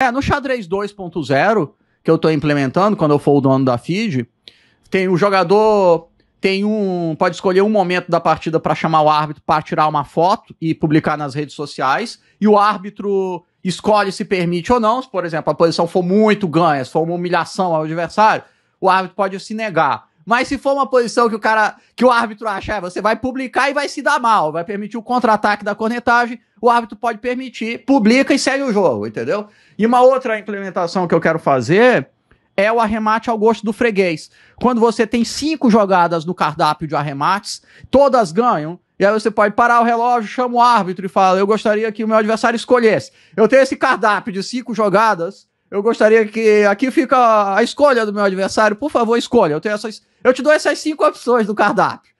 É, no xadrez 2.0 que eu estou implementando quando eu for o dono da feed, tem o um jogador tem um pode escolher um momento da partida para chamar o árbitro para tirar uma foto e publicar nas redes sociais e o árbitro escolhe se permite ou não, se por exemplo a posição for muito ganha, se for uma humilhação ao adversário, o árbitro pode se negar. Mas se for uma posição que o cara, que o árbitro achar, ah, você vai publicar e vai se dar mal, vai permitir o contra-ataque da cornetagem, o árbitro pode permitir, publica e segue o jogo, entendeu? E uma outra implementação que eu quero fazer é o arremate ao gosto do freguês. Quando você tem cinco jogadas no cardápio de arremates, todas ganham. E aí você pode parar o relógio, chama o árbitro e fala: Eu gostaria que o meu adversário escolhesse. Eu tenho esse cardápio de cinco jogadas eu gostaria que. Aqui fica a escolha do meu adversário. Por favor, escolha. Eu, tenho essas, eu te dou essas cinco opções do cardápio.